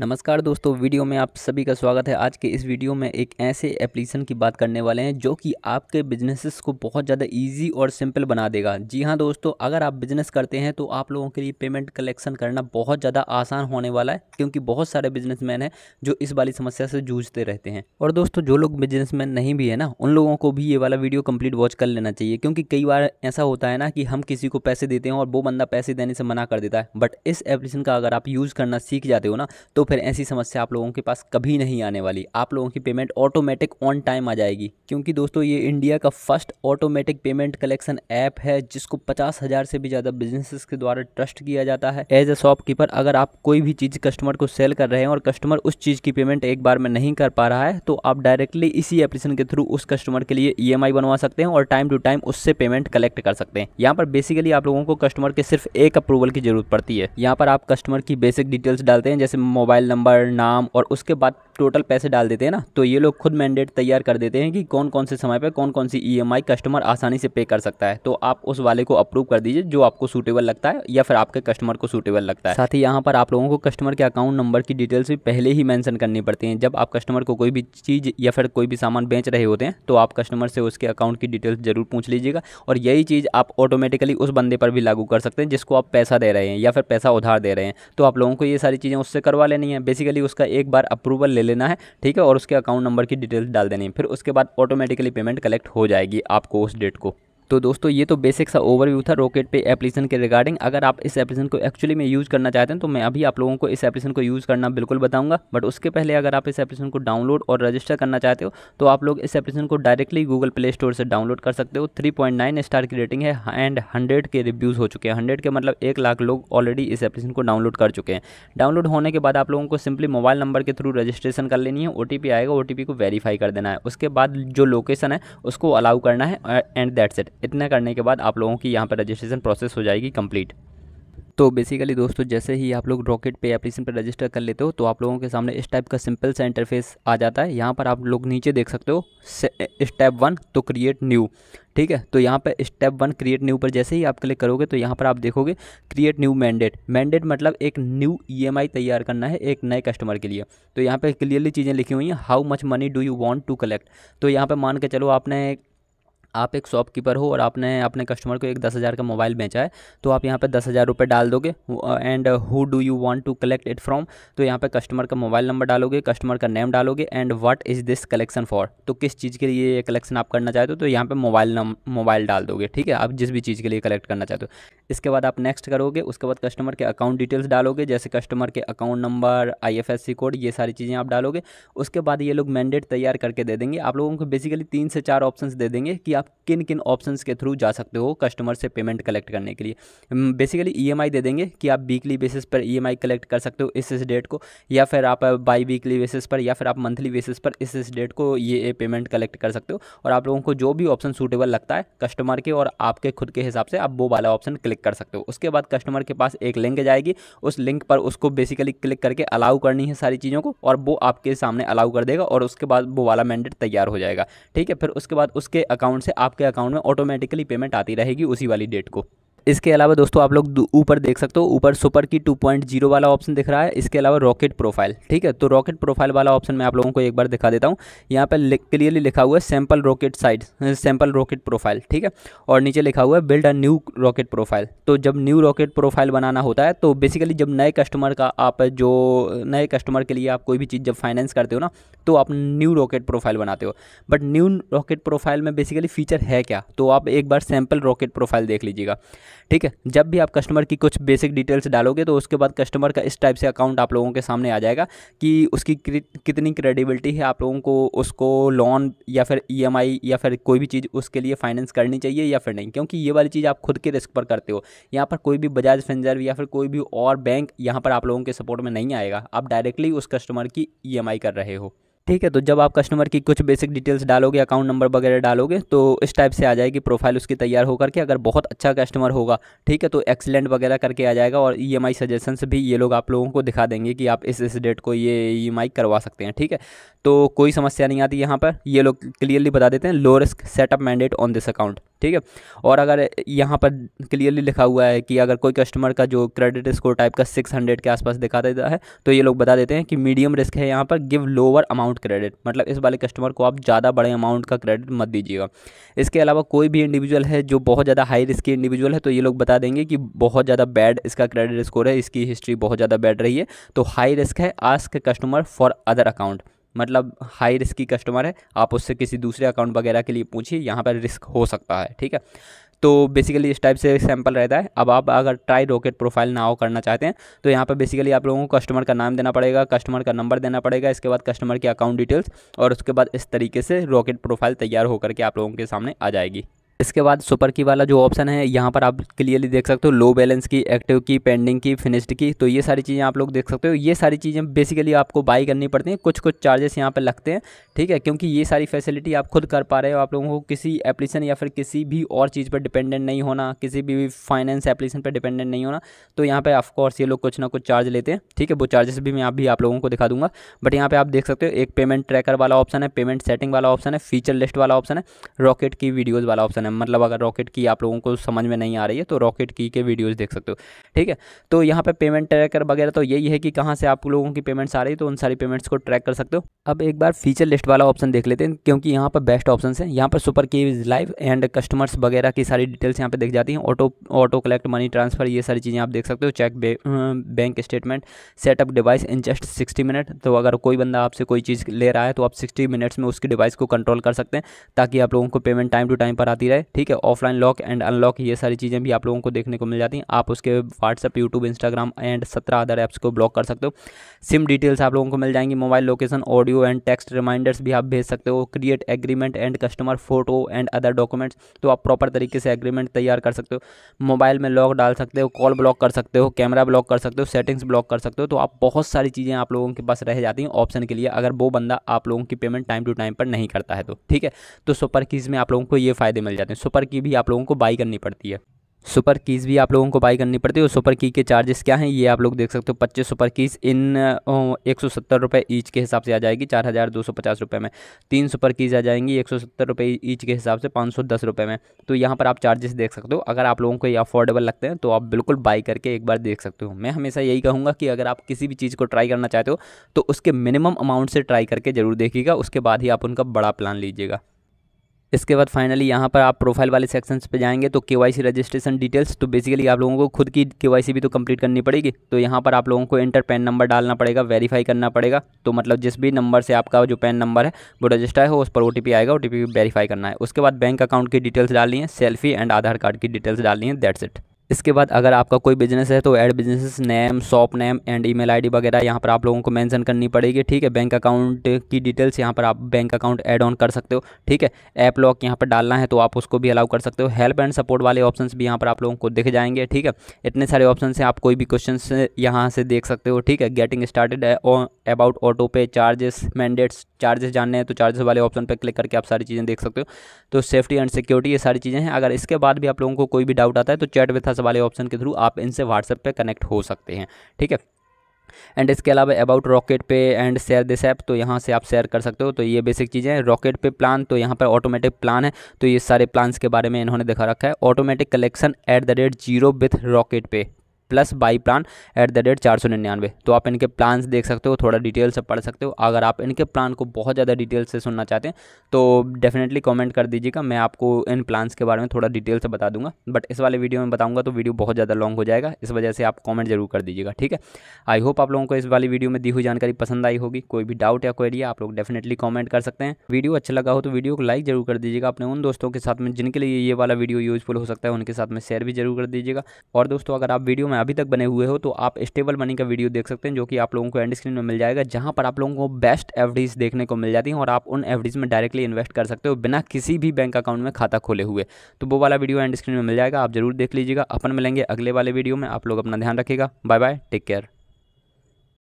नमस्कार दोस्तों वीडियो में आप सभी का स्वागत है आज के इस वीडियो में एक ऐसे एप्लीकेशन की बात करने वाले हैं जो कि आपके बिजनेसेस को बहुत ज़्यादा इजी और सिंपल बना देगा जी हाँ दोस्तों अगर आप बिजनेस करते हैं तो आप लोगों के लिए पेमेंट कलेक्शन करना बहुत ज़्यादा आसान होने वाला है क्योंकि बहुत सारे बिजनेसमैन हैं जो इस वाली समस्या से जूझते रहते हैं और दोस्तों जो लोग बिजनेसमैन नहीं भी है ना उन लोगों को भी ये वाला वीडियो कम्प्लीट वॉच कर लेना चाहिए क्योंकि कई बार ऐसा होता है ना कि हम किसी को पैसे देते हैं और वो बंदा पैसे देने से मना कर देता है बट इस एप्लीकेशन का अगर आप यूज़ करना सीख जाते हो ना तो फिर ऐसी समस्या आप लोगों के पास कभी नहीं आने वाली आप लोगों की पेमेंट ऑटोमेटिक ऑन टाइम आ जाएगी क्योंकि दोस्तों ये इंडिया का first automatic payment collection app है जिसको पचास हज़ार से भी ज़्यादा बिजनेसेस के द्वारा ट्रस्ट किया जाता है एज ए शॉपकीपर अगर आप कोई भी चीज़ कस्टमर को सेल कर रहे हैं और कस्टमर उस चीज़ की पेमेंट एक बार में नहीं कर पा रहा है तो आप डायरेक्टली इसी एप्लीकेशन के थ्रू उस कस्टमर के लिए ई e बनवा सकते हैं और टाइम टू टाइम उससे पेमेंट कलेक्ट कर सकते हैं यहाँ पर बेसिकली आप लोगों को कस्टमर के सिर्फ एक अप्रूवल की जरूरत पड़ती है यहाँ पर आप कस्टमर की बेसिक डिटेल्स डालते हैं जैसे मोबाइल मोबाइल नंबर नाम और उसके बाद टोटल पैसे डाल देते हैं ना तो ये लोग खुद मैंडेट तैयार कर देते हैं कि कौन कौन से समय पर कौन कौन सी ईएमआई e कस्टमर आसानी से पे कर सकता है तो आप उस वाले को अप्रूव कर दीजिए जो आपको सूटेबल लगता है या फिर आपके कस्टमर को सूटेबल लगता है साथ ही यहाँ पर आप लोगों को कस्टमर के अकाउंट नंबर की डिटेल्स भी पहले ही मैंसन करनी पड़ती हैं जब आप कस्टमर को कोई भी चीज़ या फिर कोई भी सामान बेच रहे होते हैं तो आप कस्टमर से उसके अकाउंट की डिटेल्स ज़रूर पूछ लीजिएगा और यही चीज़ आप ऑटोमेटिकली उस बंदे पर भी लागू कर सकते हैं जिसको आप पैसा दे रहे हैं या फिर पैसा उधार दे रहे हैं तो आप लोगों को ये सारी चीज़ें उससे करवा लेनी नहीं है बेसिकली उसका एक बार अप्रूवल ले लेना है ठीक है और उसके अकाउंट नंबर की डिटेल्स डाल देनी है फिर उसके बाद ऑटोमेटिकली पेमेंट कलेक्ट हो जाएगी आपको उस डेट को तो दोस्तों ये तो बेसिक सा ओवरव्यू था रॉकेट पे एप्लीकेशन के रिगार्डिंग अगर आप इस एप्लीकेशन को एक्चुअली में यूज़ करना चाहते हैं तो मैं अभी आप लोगों को इस एप्लीकेशन को यूज़ करना बिल्कुल बताऊंगा बट उसके पहले अगर आप इस एप्लीकेशन को डाउनलोड और रजिस्टर करना चाहते हो तो आप लोग इस एप्लीकेशन को डायरेक्टली गूगल प्ले स्टोर से डाउनलोड कर सकते हो थ्री स्टार की रेटिंग है एंड हंड्रेड के रिव्यूज़ हो चुके हैं हंड्रेड के मतलब एक लाख लोग ऑलरेडी इस एप्लीकेशन को डाउनलोड कर चुके हैं डाउनलोड होने के बाद आप लोगों को सिंपली मोबाइल नंबर के थ्रू रजिस्ट्रेशन कर लेनी है ओ आएगा ओ को वेरीफाई कर देना है उसके बाद जो लोकेशन है उसको अलाउ करना है एंड दैट्स इट इतना करने के बाद आप लोगों की यहाँ पर रजिस्ट्रेशन प्रोसेस हो जाएगी कंप्लीट तो बेसिकली दोस्तों जैसे ही आप लोग रॉकेट पे एप्लीकेशन पर रजिस्टर कर लेते हो तो आप लोगों के सामने इस टाइप का सिंपल सा इंटरफेस आ जाता है यहाँ पर आप लोग नीचे देख सकते हो स्टेप वन तो क्रिएट न्यू ठीक है तो यहाँ पर स्टेप वन क्रिएट न्यू पर जैसे ही आप क्लिक करोगे तो यहाँ पर आप देखोगे क्रिएट न्यू मैंडेट मैंडेट मतलब एक न्यू ई e तैयार करना है एक नए कस्टमर के लिए तो यहाँ पर क्लियरली चीज़ें लिखी हुई हैं how much money do you want to collect तो यहाँ पर मान के चलो आपने आप एक शॉपकीपर हो और आपने अपने कस्टमर को एक दस हज़ार का मोबाइल बेचा है तो आप यहाँ पे दस हज़ार रुपये डाल दोगे and who do you want to collect it from तो यहाँ पे कस्टमर का मोबाइल नंबर डालोगे कस्टमर का नेम डालोगे and what is this collection for तो किस चीज़ के लिए ये कलेक्शन आप करना चाहते हो तो यहाँ पर मोबाइल मोबाइल डाल दोगे ठीक है आप जिस भी चीज़ के लिए कलेक्ट करना चाहते हो इसके बाद आप नेक्स्ट करोगे उसके बाद कस्टमर के अकाउंट डिटेल्स डालोगे जैसे कस्टमर के अकाउंट नंबर आई कोड ये सारी चीज़ें आप डालोगे उसके बाद ये लोग मैंडेट तैयार करके दे देंगे आप लोगों को बेसिकली तीन से चार ऑप्शन दे देंगे कि आप आप किन किन ऑप्शंस के थ्रू जा सकते हो कस्टमर से पेमेंट कलेक्ट करने के लिए बेसिकली ईएमआई e दे देंगे कि आप वीकली बेसिस पर ईएमआई e कलेक्ट कर सकते हो इस इस डेट को या फिर आप बाई वीकली बेसिस पर या फिर आप मंथली बेसिस पर इस इस डेट को ये पेमेंट कलेक्ट कर सकते हो और आप लोगों को जो भी ऑप्शन सूटेबल लगता है कस्टमर के और आपके खुद के हिसाब से आप वो वाला ऑप्शन क्लिक कर सकते हो उसके बाद कस्टमर के पास एक लिंक जाएगी उस लिंक पर उसको बेसिकली क्लिक करके अलाउ करनी है सारी चीज़ों को और वो आपके सामने अलाउ कर देगा और उसके बाद वो वाला मैंडेट तैयार हो जाएगा ठीक है फिर उसके बाद उसके अकाउंट से आपके अकाउंट में ऑटोमेटिकली पेमेंट आती रहेगी उसी वाली डेट को इसके अलावा दोस्तों आप लोग ऊपर देख सकते हो ऊपर सुपर की 2.0 वाला ऑप्शन दिख रहा है इसके अलावा रॉकेट प्रोफाइल ठीक है तो रॉकेट प्रोफाइल वाला ऑप्शन मैं आप लोगों को एक बार दिखा देता हूँ यहाँ पर क्लियरली लिखा हुआ है sample Rocket side sample Rocket profile ठीक है और नीचे लिखा हुआ है build a new Rocket profile तो जब न्यू रॉकेट प्रोफाइल बनाना होता है तो बेसिकली जब नए कस्टमर का आप जो नए कस्टमर के लिए आप कोई भी चीज़ जब फाइनेंस करते हो ना तो आप न्यू रॉकेट प्रोफाइल बनाते हो बट न्यू रॉकेट प्रोफाइल में बेसिकली फ़ीचर है क्या तो आप एक बार सैम्पल रॉकेट प्रोफाइल देख लीजिएगा ठीक है जब भी आप कस्टमर की कुछ बेसिक डिटेल्स डालोगे तो उसके बाद कस्टमर का इस टाइप से अकाउंट आप लोगों के सामने आ जाएगा कि उसकी कितनी क्रेडिबिलिटी है आप लोगों को उसको लोन या फिर ई e या फिर कोई भी चीज़ उसके लिए फाइनेंस करनी चाहिए या फिर नहीं क्योंकि ये वाली चीज़ आप खुद के रिस्क पर करते हो यहाँ पर कोई भी बजाज फिंजर या फिर कोई भी और बैंक यहाँ पर आप लोगों के सपोर्ट में नहीं आएगा आप डायरेक्टली उस कस्टमर की ई e कर रहे हो ठीक है तो जब आप कस्टमर की कुछ बेसिक डिटेल्स डालोगे अकाउंट नंबर वगैरह डालोगे तो इस टाइप से आ जाएगी प्रोफाइल उसकी तैयार होकर के अगर बहुत अच्छा कस्टमर होगा ठीक है तो एक्सीलेंट वगैरह करके आ जाएगा और ई एम आई सजेशंस भी ये लोग आप लोगों को दिखा देंगे कि आप इस इस डेट को ये ई एम आई करवा सकते हैं ठीक है तो कोई समस्या नहीं आती यहाँ पर ये लोग क्लियरली बता देते हैं low risk setup mandate on this account ठीक है और अगर यहाँ पर क्लियरली लिखा हुआ है कि अगर कोई कस्टमर का जो क्रेडिट स्कोर टाइप का सिक्स हंड्रेड के आसपास दिखा देता है तो ये लोग बता देते हैं कि मीडियम रिस्क है यहाँ पर give lower amount amount credit मतलब इस वाले कस्टमर को आप ज़्यादा बड़े अमाउंट का क्रेडिट मत दीजिएगा इसके अलावा कोई भी इंडिविजुअल है जो बहुत ज़्यादा हाई रिस्क इंडिविजुअल है तो ये लोग बता देंगे कि बहुत ज़्यादा बैड इसका क्रेडिट स्कोर है इसकी हिस्ट्री बहुत ज़्यादा बैड रही है तो हाई रिस्क है ask customer for other account मतलब हाई की कस्टमर है आप उससे किसी दूसरे अकाउंट वगैरह के लिए पूछिए यहाँ पर रिस्क हो सकता है ठीक है तो बेसिकली इस टाइप से सैम्पल रहता है अब आप अगर ट्राई रॉकेट प्रोफाइल ना हो करना चाहते हैं तो यहाँ पर बेसिकली आप लोगों को कस्टमर का नाम देना पड़ेगा कस्टमर का नंबर देना पड़ेगा इसके बाद कस्टमर की अकाउंट डिटेल्स और उसके बाद इस तरीके से रॉकेट प्रोफाइल तैयार होकर के आप लोगों के सामने आ जाएगी इसके बाद सुपर की वाला जो ऑप्शन है यहाँ पर आप क्लियरली देख सकते हो लो बैलेंस की एक्टिव की पेंडिंग की फिनिश्ड की तो ये सारी चीज़ें आप लोग देख सकते हो ये सारी चीज़ें बेसिकली आपको बाई करनी पड़ती हैं कुछ कुछ चार्जेस यहाँ पर लगते हैं ठीक है क्योंकि ये सारी फैसिलिटी आप खुद कर पा रहे हो आप लोगों को किसी एप्लीकेशन या फिर किसी भी और चीज़ पर डिपेंडेंट नहीं होना किसी भी फाइनेंस एप्लीकेशन पर डिपेंडेंट नहीं होना तो यहाँ पर ऑफकोर्स ये लोग कुछ ना कुछ चार्ज लेते हैं ठीक है वो चार्जेस भी मैं आप भी आप लोगों को दिखा दूंगा बट यहाँ पर आप देख सकते हो एक पेमेंट ट्रैकर वाला ऑप्शन है पेमेंट सेटिंग वाला ऑप्शन है फीचर लिस्ट वाला ऑप्शन है रॉकेट की वीडियोज़ वाला ऑप्शन है मतलब अगर रॉकेट की आप लोगों को समझ में नहीं आ रही है तो रॉकेट की के वीडियोज़ देख सकते हो ठीक है तो यहाँ पर पेमेंट ट्रैकर वगैरह तो यही है कि कहाँ से आप लोगों की पेमेंट्स आ रही है तो उन सारी पेमेंट्स को ट्रैक कर सकते हो अब एक बार फीचर लिस्ट वाला ऑप्शन देख लेते हैं क्योंकि यहाँ पर बेस्ट ऑप्शन है यहाँ पर सुपर की लाइव एंड कस्टमर्स वगैरह की सारी डिटेल्स यहाँ पर देख जाती हैं auto auto collect money transfer ये सारी चीज़ें आप देख सकते हो check bank statement setup device in just sixty minute तो अगर कोई बंदा आपसे कोई चीज़ ले रहा है तो आप सिक्सटी मिनट्स में उसकी डिवाइस को कंट्रोल कर सकते हैं ताकि आप लोगों को पेमेंट टाइम टू टाइम पर आती रहे है ठीक है ऑफलाइन लॉक एंड अनलॉक ये सारी चीज़ें भी आप लोगों को देखने को मिल जाती हैं आप उसके व्हाट्सअप यूट्यूब इंस्टाग्राम एंड सत्रह अदर ऐप्स को ब्लॉक कर सकते हो सिम डिटेल्स आप लोगों को मिल जाएंगी mobile location audio and text reminders भी आप भेज सकते हो create agreement and customer photo and other documents तो आप प्रॉपर तरीके से एग्रीमेंट तैयार कर सकते हो मोबाइल में लॉक डाल सकते हो कॉल ब्लॉक कर सकते हो कैमरा ब्लॉक कर सकते हो सेटिंग्स ब्लॉक कर सकते हो तो आप बहुत सारी चीज़ें आप लोगों के पास रह जाती हैं ऑप्शन के लिए अगर वो बंदा आप लोगों की पेमेंट टाइम टू टाइम पर नहीं करता है तो ठीक है तो सुपर कीज़ में आप लोगों को ये फायदे मिल जाते जाते हैं सुपर की भी आप लोगों को बाई करनी पड़ती है सुपर कीज़ भी आप लोगों को बाई करनी पड़ती है और सुपर की के चार्जेस क्या हैं ये आप लोग देख सकते हो पच्चीस सुपर कीज़ इन एक सौ सत्तर रुपये ईच के हिसाब से आ जाएगी चार हज़ार दो सौ पचास रुपये में तीन सुपर कीज़ आ जाएंगी एक सौ सत्तर रुपये ईच के हिसाब से पाँच सौ दस रुपये में तो यहाँ पर आप चार्जेस देख सकते हो अगर आप लोगों को ये अफोर्डेबल लगते हैं तो आप बिल्कुल बाई करके एक बार देख सकते हो मैं हमेशा यही कहूँगा कि अगर आप किसी भी चीज़ को ट्राई करना चाहते हो तो उसके मिनिमम अमाउंट से ट्राई करके ज़रूर देखिएगा उसके बाद ही आप उनका बड़ा प्लान लीजिएगा इसके बाद फाइनली यहाँ पर आप प्रोफाइल वाले सेक्शन पे जाएंगे तो के रजिस्ट्रेशन डिटेल्स तो बेसिकली आप लोगों को खुद की के भी तो कंप्लीट करनी पड़ेगी तो यहाँ पर आप लोगों को इंटर पैन नंबर डालना पड़ेगा वेरीफाई करना पड़ेगा तो मतलब जिस भी नंबर से आपका जो पैन नंबर है वो रजिस्टर है उस पर ओ आएगा ओ वेरीफाई करना है उसके बाद बैंक अकाउंट की डिटेल्स डालनी है सेल्फी एंड आधार कार्ड की डिटेल्स डालनी है दैट्स इट इसके बाद अगर आपका कोई बिजनेस है तो add business name shop name and email ID वगैरह यहाँ पर आप लोगों को मेंशन करनी पड़ेगी ठीक है बैंक अकाउंट की डिटेल्स यहाँ पर आप बैंक अकाउंट ऐड ऑन कर सकते हो ठीक है ऐप लॉक यहाँ पर डालना है तो आप उसको भी अलाउ कर सकते हो हेल्प एंड सपोर्ट वाले ऑप्शन भी यहाँ पर आप लोगों को दिख जाएंगे ठीक है इतने सारे ऑप्शन हैं आप कोई भी क्वेश्चन यहाँ से देख सकते हो ठीक है getting started about auto pay charges mandates charges जानने हैं तो चार्जेस वाले ऑप्शन पर क्लिक करके आप सारी चीज़ें देख सकते हो तो सेफ्टी एंड सिक्योरिटी ये सारी चीज़ें हैं अगर इसके बाद भी आप लोगों को कोई भी डाउट आता है तो चैट विथ प्लस वाले ऑप्शन के थ्रू आप इनसे व्हाट्सएप पर कनेक्ट हो सकते हैं ठीक है एंड इसके अलावा about Rocket Pay and share this app तो यहाँ से आप शेयर कर सकते हो तो ये बेसिक चीज़ें हैं रॉकेट पे प्लान तो यहाँ पर ऑटोमेटिक प्लान है तो ये सारे प्लान्स के बारे में इन्होंने दिखा रखा है automatic collection at the rate zero with Rocket Pay plus buy plan at the rate चार सौ निन्यानवे तो आप इनके प्लान देख सकते हो थोड़ा डिटेल से पढ़ सकते हो अगर आप इनके प्लान को बहुत ज़्यादा डिटेल से सुनना चाहते हैं तो डेफिनेटली कमेंट कर दीजिएगा मैं आपको इन प्लान्स के बारे में थोड़ा डिटेल से बता दूंगा बट इस वाले वीडियो में बताऊंगा तो वीडियो बहुत ज़्यादा लॉन्ग हो जाएगा इस वजह से आप कॉमेंट जरूर कर दीजिएगा ठीक है आई होप आप लोगों को इस वाली वीडियो में दी हुई जानकारी पसंद आई होगी कोई भी डाउट या क्वेरी आप लोग डेफिनेटली कॉमेंट कर सकते हैं वीडियो अच्छा लगा हो तो वीडियो को लाइक जरूर कर दीजिएगा अपने उन दोस्तों के साथ में जिनके लिए ये वाला वीडियो यूजफुल हो सकता है उनके साथ में शेयर भी जरूर कर दीजिएगा और दोस्तों अगर आप वीडियो में अभी तक बने हुए हो तो आप स्टेबल मनी का वीडियो देख सकते हैं जो कि आप लोगों को एंड स्क्रीन में मिल जाएगा जहां पर आप लोगों को बेस्ट एवरेज देखने को मिल जाती हैं और आप उन एवरेज में डायरेक्टली इन्वेस्ट कर सकते हो बिना किसी भी बैंक अकाउंट में खाता खोले हुए तो वो वाला वीडियो एंड स्क्रीन में मिल जाएगा आप जरूर देख लीजिएगा अपन मिलेंगे अगले वाले वीडियो में आप लोग अपना ध्यान रखेगा बाय बाय टेक केयर